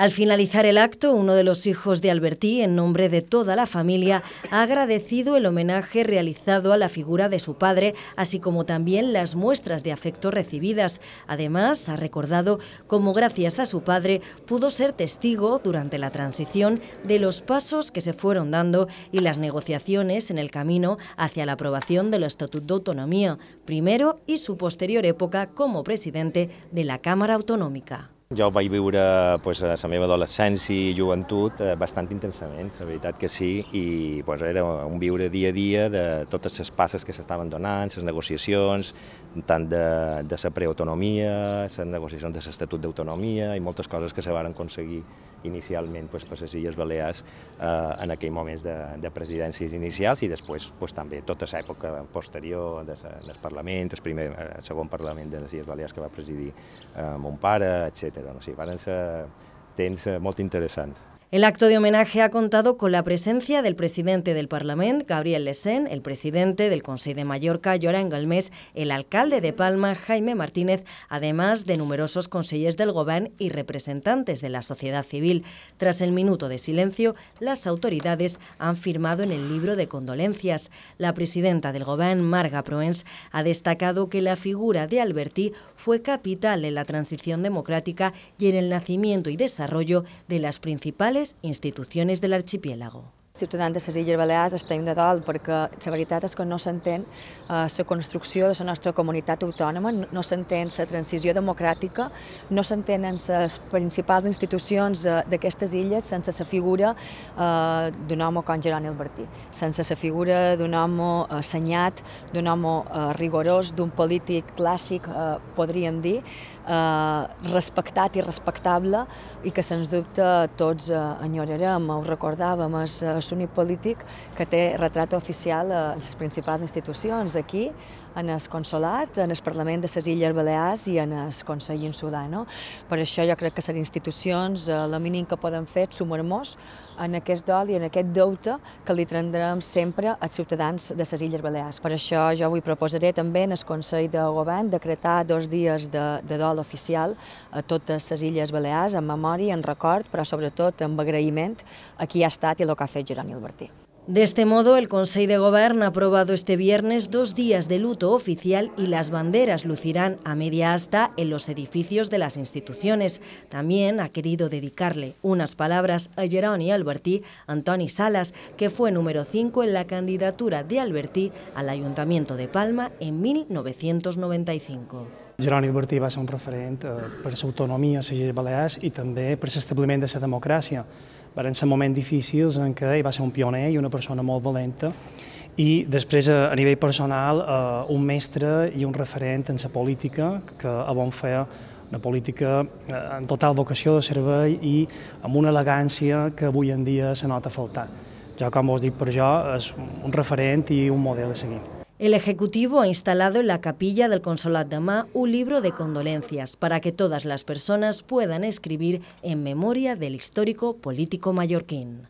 Al finalizar el acto, uno de los hijos de Albertí, en nombre de toda la familia, ha agradecido el homenaje realizado a la figura de su padre, así como también las muestras de afecto recibidas. Además, ha recordado cómo gracias a su padre pudo ser testigo durante la transición de los pasos que se fueron dando y las negociaciones en el camino hacia la aprobación del Estatuto de Autonomía, primero y su posterior época como presidente de la Cámara Autonómica. Jo vaig viure pues, a la meva adolescència i joventut eh, bastant intensament, la veritat que sí, i pues, doncs, era un viure dia a dia de totes les passes que s'estaven donant, les negociacions, tant de, de la preautonomia, les negociacions de l'Estatut d'Autonomia i moltes coses que se varen aconseguir inicialment pues, per les Illes Balears eh, en aquells moments de, de presidències inicials i després pues, també tota l'època posterior de sa, del Parlament, el, primer, eh, el segon Parlament de les Illes Balears que va presidir eh, mon pare, etc. No? O sigui, varen ser temps eh, molt interessants. El acto de homenaje ha contado con la presencia del presidente del Parlamento, Gabriel Lesén, el presidente del Consejo de Mallorca, Joran Galmés, el alcalde de Palma, Jaime Martínez, además de numerosos consejeros del Gobierno y representantes de la sociedad civil. Tras el minuto de silencio, las autoridades han firmado en el libro de condolencias. La presidenta del Gobierno, Marga Proens, ha destacado que la figura de Alberti fue capital en la transición democrática y en el nacimiento y desarrollo de las principales instituciones del archipiélago. ciutadans de les Illes Balears estem de dol perquè la veritat és que no s'entén eh, la construcció de la nostra comunitat autònoma, no s'entén la transició democràtica, no s'entenen les principals institucions eh, d'aquestes illes sense la figura eh, d'un home com Geroni Albertí, sense la figura d'un home eh, assenyat, d'un home rigorós, d'un polític clàssic, podríem dir, respectat i respectable i que sens dubte tots enyorarem, ho recordàvem, és un polític que té retrat oficial a les principals institucions, aquí, en el Consolat, en el Parlament de les Illes Balears i en el Consell Insular. No? Per això jo crec que les institucions, eh, el mínim que poden fer és sumar-nos en aquest dol i en aquest deute que li trendrem sempre als ciutadans de les Illes Balears. Per això jo avui proposaré també en el Consell de Govern decretar dos dies de, de dol oficial a totes les Illes Balears, en memòria, en record, però sobretot amb agraïment a qui ha estat i el que ha fet De este modo, el Consejo de Gobierno ha aprobado este viernes dos días de luto oficial y las banderas lucirán a media asta en los edificios de las instituciones. También ha querido dedicarle unas palabras a Geroni Albertí Antoni Salas, que fue número 5 en la candidatura de Albertí al Ayuntamiento de Palma en 1995. Jeroni Bertí va ser un referent eh, per l'autonomia a les Illes Balears i també per l'establiment de la democràcia. Varen ser moments difícils en què hi va ser un pioner i una persona molt valenta i després, eh, a nivell personal, eh, un mestre i un referent en la política que a bon fer una política en total vocació de servei i amb una elegància que avui en dia se nota faltar. Jo, com vos dic per jo, és un referent i un model a seguir. El Ejecutivo ha instalado en la capilla del Consolat de Má un libro de condolencias para que todas las personas puedan escribir en memoria del histórico político mallorquín.